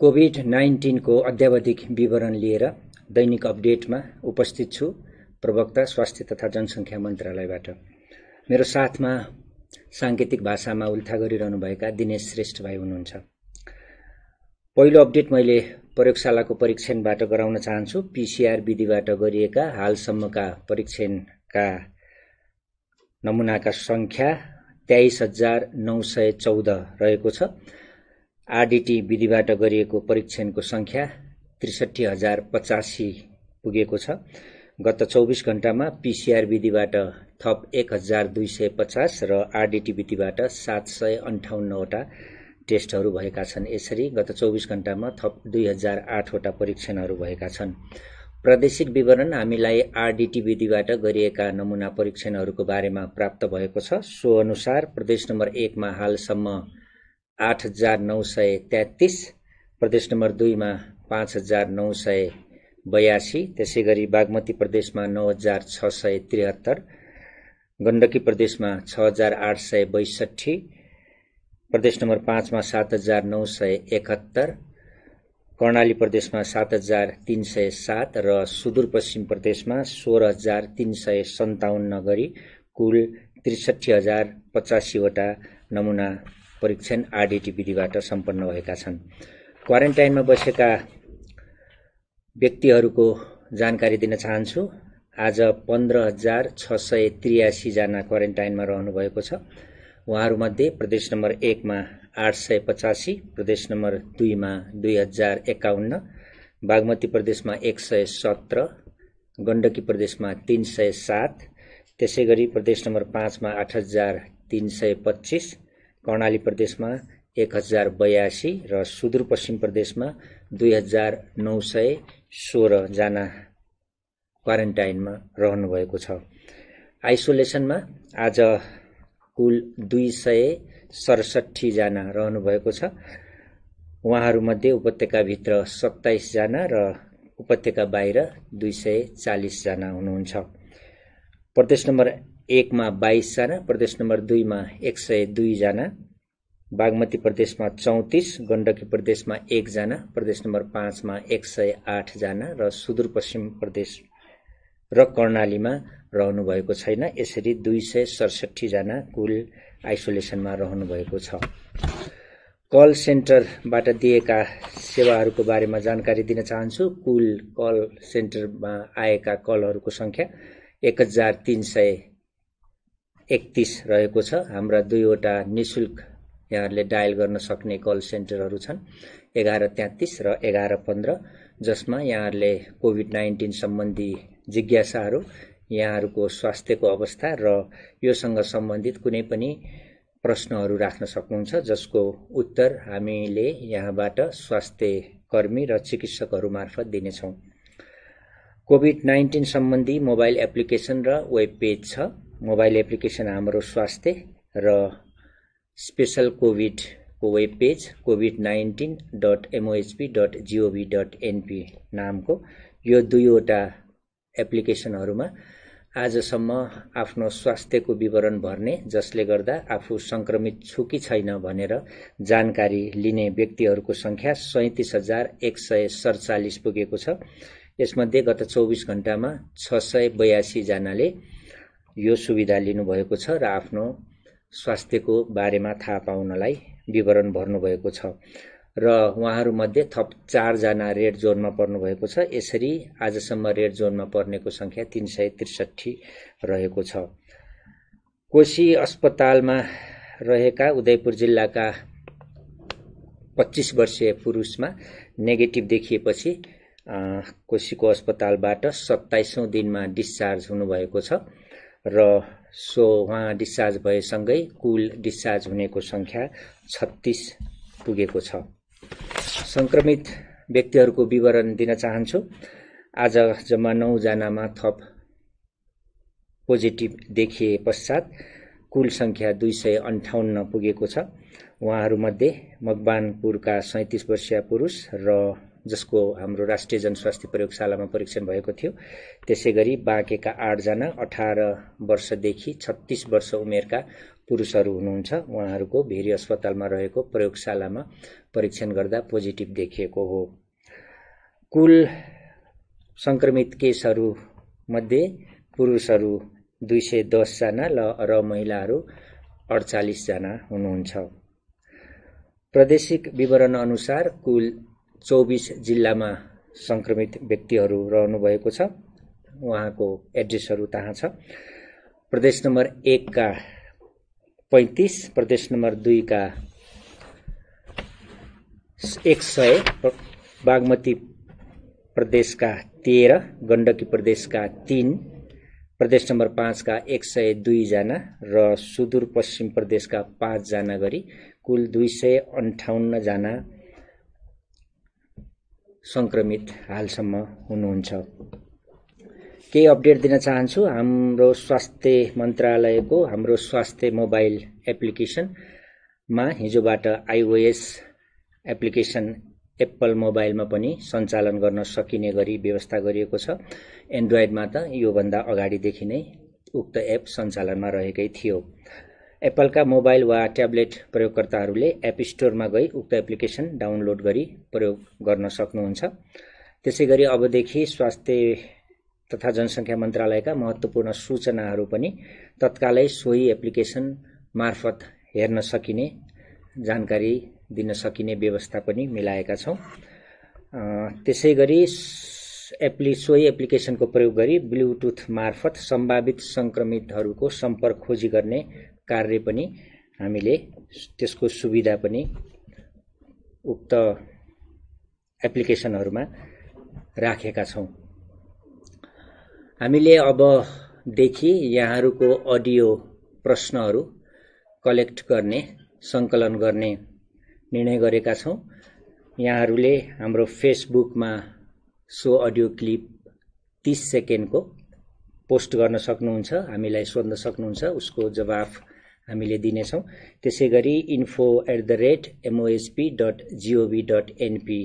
covid नाइन्टिनको अध्यावधिक विवरण लिएर दैनिक अपडेटमा उपस्थित छु प्रवक्ता स्वास्थ्य तथा जनसङ्ख्या मन्त्रालयबाट मेरो साथमा साङ्केतिक भाषामा उल्था गरिरहनुभएका दिनेश श्रेष्ठ भाइ हुनुहुन्छ पहिलो अपडेट मैले प्रयोगशालाको परीक्षणबाट गराउन चाहन्छु पिसिआर विधिबाट गरिएका हालसम्मका परीक्षणका नमुनाका सङ्ख्या तेइस हजार नौ सय चौध रहेको छ आरडिटी विधिबाट गरिएको परीक्षणको सङ्ख्या त्रिसठी हजार पचासी पुगेको छ गत चौबिस घण्टामा पिसिआर विधिबाट थप एक हजार दुई सय पचास र आरडिटी विधिबाट सात सय अन्ठाउन्नवटा टेस्टहरू भएका छन् यसरी गत चौबिस घण्टामा थप दुई हजार आठवटा परीक्षणहरू भएका छन् प्रादेशिक विवरण हामीलाई आरडिटी विधिबाट गरिएका नमुना परीक्षणहरूको बारेमा प्राप्त भएको छ सो अनुसार प्रदेश नम्बर एकमा हालसम्म आठ हजार नौ सय तेत्तिस प्रदेश नम्बर दुईमा पाँच हजार नौ सय बयासी त्यसै गरी बागमती प्रदेशमा नौ हजार छ सय त्रिहत्तर गण्डकी प्रदेशमा छ हजार आठ सय बैसठी प्रदेश नम्बर पाँचमा सात हजार नौ सय एकहत्तर कर्णाली प्रदेशमा सात हजार तिन सय सात र सुदूरपश्चिम प्रदेशमा सोह्र हजार तिन सय सन्ताउन्न गरी कुल त्रिसठी हजार पचासीवटा नमुना परीक्षण आरडिटी विधिबाट सम्पन्न भएका छन् क्वारेन्टाइनमा बसेका व्यक्तिहरूको जानकारी दिन चाहन्छु आज पन्ध्र हजार छ सय त्रियासीजना क्वारेन्टाइनमा रहनुभएको छ उहाँहरूमध्ये प्रदेश नम्बर एकमा आठ सय पचासी प्रदेश नम्बर दुईमा दुई हजार एकाउन्न बागमती प्रदेशमा एक सय सत्र गण्डकी प्रदेशमा तिन सय सात त्यसै गरी प्रदेश नम्बर पाँचमा आठ हजार तिन सय पच्चिस कर्णाली प्रदेशमा एक हजार बयासी र सुदूरपश्चिम प्रदेशमा दुई हजार नौ सय सोह्रजना क्वारेन्टाइनमा रहनुभएको छ आइसोलेसनमा आज कुल दुई सय सडसठीजना रहनुभएको छ उहाँहरूमध्ये उपत्यकाभित्र सत्ताइसजना र उपत्यका बाहिर दुई सय चालिसजना हुनुहुन्छ प्रदेश नम्बर एकमा बाइसजना प्रदेश नम्बर दुईमा एक सय दुईजना बागमती प्रदेशमा चौतिस गण्डकी प्रदेशमा एकजना प्रदेश नम्बर पाँचमा एक सय आठजना र सुदूरपश्चिम प्रदेश र कर्णालीमा रहनुभएको छैन यसरी दुई सय सडसठीजना कुल आइसोलेसनमा रहनुभएको छ कल सेन्टरबाट दिएका सेवाहरूको बारेमा जानकारी दिन चाहन्छु कुल कल सेन्टरमा आएका कलहरूको सङ्ख्या एक हजार तिन सय एकतिस रहेको छ हाम्रा दुईवटा निशुल्क यहाँहरूले डायल गर्न सक्ने कल सेन्टरहरू छन् एघार तेत्तिस र एघार पन्ध्र जसमा यहाँहरूले कोभिड नाइन्टिन सम्बन्धी जिज्ञासाहरू यहाँहरूको स्वास्थ्यको अवस्था र योसँग सम्बन्धित कुनै पनि प्रश्नहरू राख्न सक्नुहुन्छ जसको उत्तर हामीले यहाँबाट स्वास्थ्य कर्मी र चिकित्सकहरू मार्फत दिनेछौँ कोभिड नाइन्टिन सम्बन्धी मोबाइल एप्लिकेसन र वेब पेज छ मोबाइल एप्लिकेसन हाम्रो स्वास्थ्य र स्पेसल कोभिडको web page covid nineteen dot MOHP dot GOV dot NP नामको यो दुईवटा एप्लिकेसनहरूमा आजसम्म आफ्नो स्वास्थ्यको विवरण भर्ने जसले गर्दा आफू सङ्क्रमित छु कि छैन भनेर जानकारी लिने व्यक्तिहरूको सङ्ख्या सैँतिस हजार एक सय सडचालिस पुगेको छ यसमध्ये गत चौबिस घन्टामा छ सय बयासीजनाले यो सुविधा लिनुभएको छ र आफ्नो स्वास्थ्यको बारेमा थाहा पाउनलाई विवरण भर्नुभएको छ र उहाँहरूमध्ये थप चारजना रेड जोनमा पर्नुभएको छ यसरी आजसम्म रेड जोनमा पर्नेको सङ्ख्या तिन सय त्रिसठी रहेको छ कोशी अस्पतालमा रहेका उदयपुर जिल्लाका पच्चिस वर्षीय पुरुषमा नेगेटिभ देखिएपछि कोशीको अस्पतालबाट सत्ताइसौँ दिनमा डिस्चार्ज हुनुभएको छ र सो उहाँ डिस्चार्ज भएसँगै कुल डिस्चार्ज हुनेको सङ्ख्या छत्तिस पुगेको छ सङ्क्रमित व्यक्तिहरूको विवरण दिन चाहन्छु आज जम्मा नौजनामा थप पोजिटिभ देखिए पश्चात कुल सङ्ख्या दुई सय अन्ठाउन्न पुगेको छ उहाँहरूमध्ये मकवानपुरका सैँतिस वर्षीय पुरुष र जसको हाम्रो राष्ट्रिय जनस्वास्थ्य प्रयोगशालामा परीक्षण भएको थियो त्यसै गरी बाँकेका आठजना अठार वर्षदेखि छत्तिस वर्ष उमेरका पुरुषहरू हुनुहुन्छ उहाँहरूको भेरी अस्पतालमा रहेको प्रयोगशालामा परीक्षण गर्दा पोजिटिभ देखिएको हो कुल सङ्क्रमित केसहरूमध्ये पुरुषहरू दुई सय दसजना र महिलाहरू अडचालिसजना हुनुहुन्छ प्रादेशिक विवरण अनुसार कुल चौबिस जिल्लामा सङ्क्रमित व्यक्तिहरू रहनुभएको छ उहाँको एड्रेसहरू तहाँ छ प्रदेश नम्बर एकका पैँतिस प्रदेश नम्बर दुईका एक सय बागमती प्रदेशका तेह्र गण्डकी प्रदेशका तिन प्रदेश नम्बर पाँचका एक सय दुईजना र सुदूरपश्चिम प्रदेशका पाँचजना गरी कुल दुई सय अन्ठाउन्नजना सङ्क्रमित हालसम्म हुनुहुन्छ केही अपडेट दिन चाहन्छु हाम्रो स्वास्थ्य मन्त्रालयको हाम्रो स्वास्थ्य मोबाइल एप्लिकेसनमा हिजोबाट आइओएस एप्लिकेसन एप्पल मोबाइलमा पनि सञ्चालन गर्न सकिने गरी व्यवस्था गरिएको छ एन्ड्रोइडमा त योभन्दा अगाडिदेखि नै उक्त एप सञ्चालनमा रहेकै थियो एप्पलका मोबाइल वा ट्याब्लेट प्रयोगकर्ताहरूले एप स्टोरमा गई उक्त एप्लिकेसन डाउनलोड गरी प्रयोग गर्न सक्नुहुन्छ त्यसै गरी अबदेखि स्वास्थ्य तथा जनसङ्ख्या मन्त्रालयका महत्त्वपूर्ण सूचनाहरू पनि तत्कालै सोही एप्लिकेसन मार्फत हेर्न सकिने जानकारी दिन सकिने व्यवस्था पनि मिलाएका छौँ त्यसै गरी एप्लि सोही एप्लिकेसनको प्रयोग गरी ब्लुटुथ मार्फत सम्भावित सङ्क्रमितहरूको सम्पर्क खोजी गर्ने कार्य पनि हामीले त्यसको सुविधा पनि उक्त एप्लिकेसनहरूमा राखेका छौँ हामीले अबदेखि यहाँहरूको अडियो प्रश्नहरू कलेक्ट गर्ने सङ्कलन गर्ने निर्णय गरेका छौँ यहाँहरूले हाम्रो फेसबुकमा सो अडियो क्लिप तिस सेकेन्डको पोस्ट गर्न सक्नुहुन्छ हामीलाई सोध्न सक्नुहुन्छ उसको जवाफ हामीले दिनेछौँ त्यसै गरी info at the rate MOSP dot GOV dot NP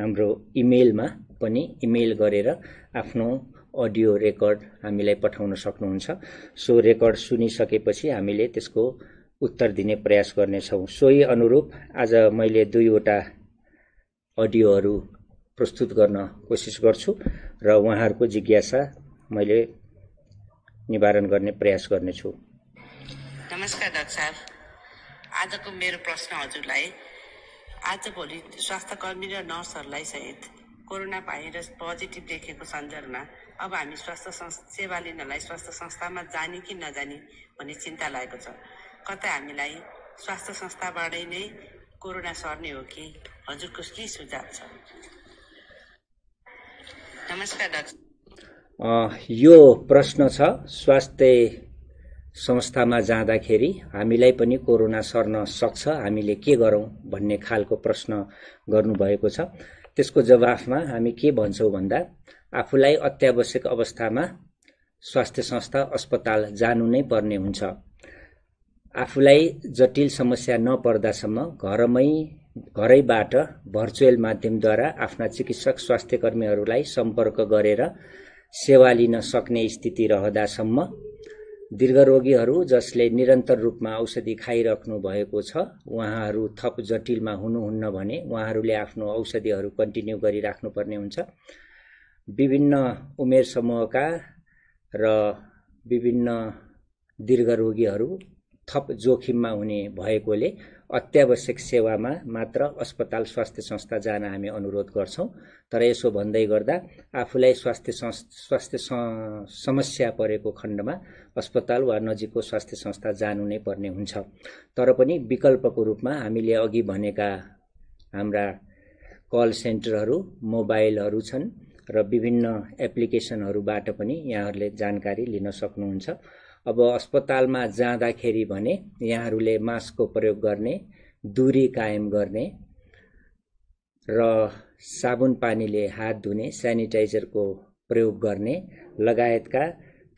हाम्रो इमेलमा पनि इमेल गरेर आफ्नो अडियो रेकर्ड हामीलाई पठाउन सक्नुहुन्छ सो रेकर्ड सुनिसकेपछि हामीले त्यसको उत्तर दिने प्रयास गर्नेछौँ सोही अनुरूप आज मैले दुईवटा अडियोहरू प्रस्तुत गर्न कोसिस गर्छु र उहाँहरूको जिज्ञासा मैले निवारण गर्ने प्रयास गर्नेछु नमस्कार डाक्टर साहब आजको मेरो प्रश्न हजुरलाई आजभोलि स्वास्थ्य कर्मी र नर्सहरूलाई सहित कोरोना भाइरस पोजिटिभ देखेको सन्दर्भमा अब हामी स्वास्थ्य सेवा लिनलाई स्वास्थ्य संस्थामा जाने कि नजाने भन्ने चिन्ता लागेको छ कतै हामीलाई स्वास्थ्य संस्थाबाटै नै कोरोना सर्ने हो कि हजुरको के सुझाव छ नमस्कार डाक्टर यो प्रश्न छ स्वास्थ्य संस्थामा जाँदाखेरि हामीलाई पनि कोरोना सर्न सक्छ हामीले के गरौँ भन्ने खालको प्रश्न गर्नुभएको छ त्यसको जवाफमा हामी के भन्छौँ भन्दा आफूलाई अत्यावश्यक अवस्थामा स्वास्थ्य संस्था अस्पताल जानु नै पर्ने हुन्छ आफूलाई जटिल समस्या नपर्दासम्म घरमै घरैबाट भर्चुअल माध्यमद्वारा आफ्ना चिकित्सक स्वास्थ्य कर्मीहरूलाई सम्पर्क गरेर सेवा लिन सक्ने स्थिति रहँदासम्म दीर्घरोगीहरू जसले निरन्तर रूपमा औषधि खाइराख्नु भएको छ उहाँहरू थप जटिलमा हुनुहुन्न भने उहाँहरूले आफ्नो औषधिहरू कन्टिन्यू गरिराख्नुपर्ने हुन्छ विभिन्न उमेर समूहका र विभिन्न दीर्घ रोगीहरू थप जोखिममा हुने भएकोले अत्यावश्यक सेवामा मात्र अस्पताल स्वास्थ्य संस्था जान हामी अनुरोध गर्छौँ तर यसो भन्दै गर्दा आफूलाई स्वास्थ्य स्वास्थ्य समस्या परेको खण्डमा अस्पताल वा नजिकको स्वास्थ्य संस्था जानु नै पर्ने हुन्छ तर पनि विकल्पको रूपमा हामीले अघि भनेका हाम्रा कल सेन्टरहरू मोबाइलहरू छन् र विभिन्न एप्लिकेसनहरूबाट पनि यहाँहरूले जानकारी लिन सक्नुहुन्छ अब अस्पतालमा जाँदाखेरि भने यहाँहरूले मास्कको प्रयोग गर्ने दूरी कायम गर्ने र साबुन पानीले हात धुने सेनिटाइजरको प्रयोग गर्ने लगायतका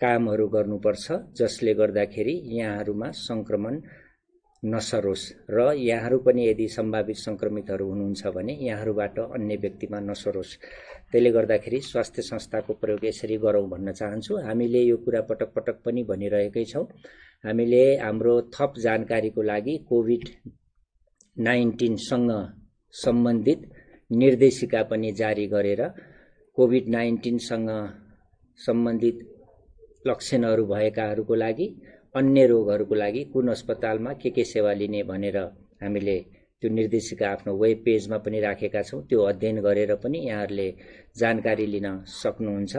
कामहरू गर्नुपर्छ जसले गर्दाखेरि यहाँहरूमा सङ्क्रमण नसरोस् र यहाँहरू पनि यदि सम्भावित सङ्क्रमितहरू हुनुहुन्छ भने यहाँहरूबाट अन्य व्यक्तिमा नसरोस् त्यसले गर्दाखेरि स्वास्थ्य संस्थाको प्रयोग यसरी गरौँ भन्न चाहन्छु हामीले यो कुरा पटक पटक पनि भनिरहेकै छौँ हामीले हाम्रो थप जानकारीको लागि कोभिड नाइन्टिनसँग सम्बन्धित निर्देशिका पनि जारी गरेर कोभिड नाइन्टिनसँग सम्बन्धित लक्षणहरू भएकाहरूको लागि अन्य रोगहरूको लागि कुन अस्पतालमा के के सेवा लिने भनेर हामीले त्यो निर्देशिका आफ्नो वेब पेजमा पनि राखेका छौँ त्यो अध्ययन गरेर पनि यहाँहरूले जानकारी लिन सक्नुहुन्छ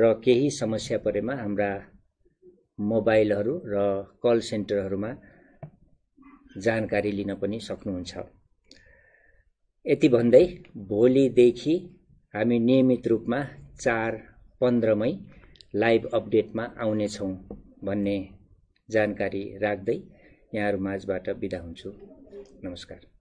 र केही समस्या परेमा हाम्रा मोबाइलहरू र कल सेन्टरहरूमा जानकारी लिन पनि सक्नुहुन्छ यति भन्दै भोलिदेखि हामी नियमित रूपमा चार पन्ध्रमै लाइभ अपडेटमा आउनेछौँ भन्ने जानकारी राख्दै यहाँहरू माझबाट बिदा हुन्छु नमस्कार